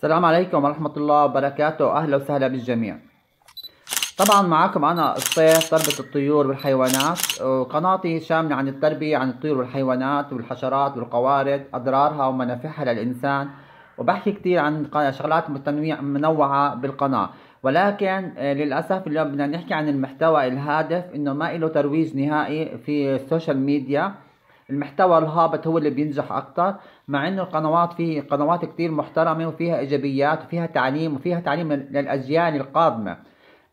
السلام عليكم ورحمة الله وبركاته أهلا وسهلا بالجميع طبعا معكم أنا الصيف تربة الطيور والحيوانات وقناتي شاملة عن التربية عن الطيور والحيوانات والحشرات والقوارض أضرارها ومنافعها للإنسان وبحكي كتير عن شغلات متنوعة منوعة بالقناة ولكن آه، للأسف اليوم بدنا نحكي عن المحتوى الهادف إنه ما له ترويج نهائي في السوشيال ميديا المحتوى الهابط هو اللي بينجح اكتر مع انه القنوات فيه قنوات كتير محترمه وفيها ايجابيات وفيها تعليم وفيها تعليم للاجيال القادمه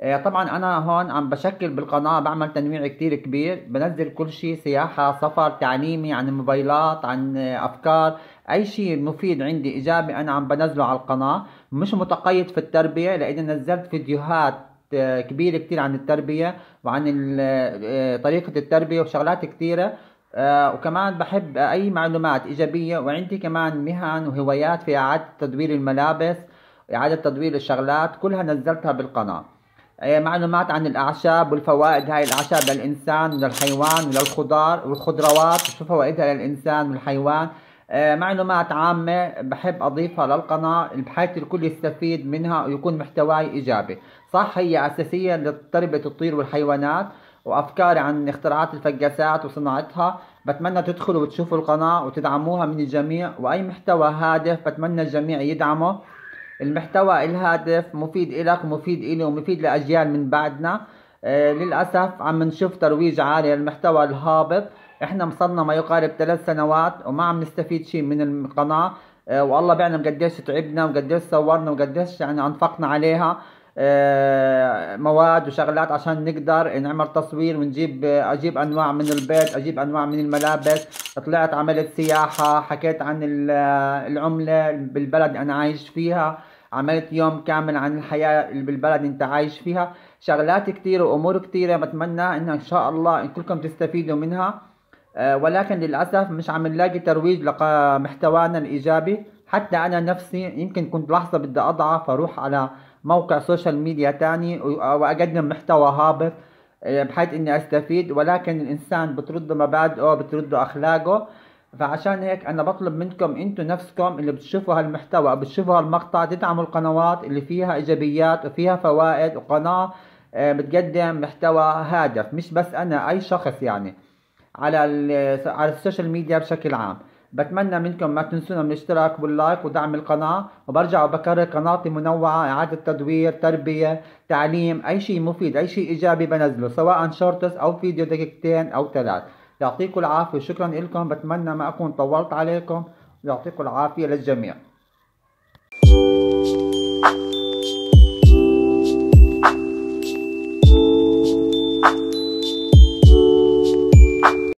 آه، طبعا انا هون عم بشكل بالقناه بعمل تنويع كتير كبير بنزل كل شيء سياحه سفر تعليمي عن موبايلات عن افكار اي شيء مفيد عندي ايجابي انا عم بنزله على القناه مش متقيد في التربيه لاني نزلت فيديوهات آه، كبيرة كتير عن التربية وعن آه، طريقة التربية وشغلات كتيرة آه، وكمان بحب أي معلومات إيجابية وعندي كمان مهن وهوايات في إعادة تدوير الملابس إعادة تدوير الشغلات كلها نزلتها بالقناة آه، معلومات عن الأعشاب والفوائد هاي الأعشاب للإنسان وللحيوان وللخضار والخضروات شو فوائدها للإنسان والحيوان آه، معلومات عامة بحب أضيفها للقناة بحيث الكل يستفيد منها ويكون محتواي إيجابي صح هي أساسية لتربية الطير والحيوانات وافكاري عن اختراعات الفقاسات وصناعتها بتمنى تدخلوا وتشوفوا القناة وتدعموها من الجميع واي محتوى هادف بتمنى الجميع يدعمه المحتوى الهادف مفيد إلك ومفيد إلي ومفيد لأجيال من بعدنا آه، للأسف عم نشوف ترويج عالي للمحتوى الهابط احنا مصرنا ما يقارب ثلاث سنوات وما عم نستفيد شيء من القناة آه، والله بيعلم قديش تعبنا وقديش صورنا وقديش يعني انفقنا عليها آه، مواد وشغلات عشان نقدر نعمل تصوير ونجيب اجيب انواع من البيت اجيب انواع من الملابس طلعت عملت سياحة حكيت عن العملة بالبلد انا عايش فيها عملت يوم كامل عن الحياة بالبلد انت عايش فيها شغلات كثيره وامور كتيرة بتمنى ان ان شاء الله كلكم تستفيدوا منها آه، ولكن للأسف مش عم نلاقي ترويج لمحتوانا الإيجابي حتى أنا نفسي يمكن كنت لحظة بدي أضعف أروح على موقع سوشيال ميديا تاني واقدم محتوى هابط آه، بحيث اني استفيد ولكن الانسان بترد مبادئه بترد اخلاقه فعشان هيك انا بطلب منكم انتم نفسكم اللي بتشوفوا هالمحتوى بتشوفوا هالمقطع تدعموا القنوات اللي فيها ايجابيات وفيها فوائد وقناه آه، بتقدم محتوى هادف مش بس انا اي شخص يعني على على السوشيال ميديا بشكل عام بتمنى منكم ما تنسونا من الاشتراك واللايك ودعم القناة وبرجع وبكرر قناتي منوعة إعادة تدوير تربية تعليم أي شيء مفيد أي شيء إيجابي بنزله سواء شورتس أو فيديو دقيقتين أو ثلاث يعطيكم العافية شكرا لكم بتمنى ما أكون طولت عليكم يعطيكم العافية للجميع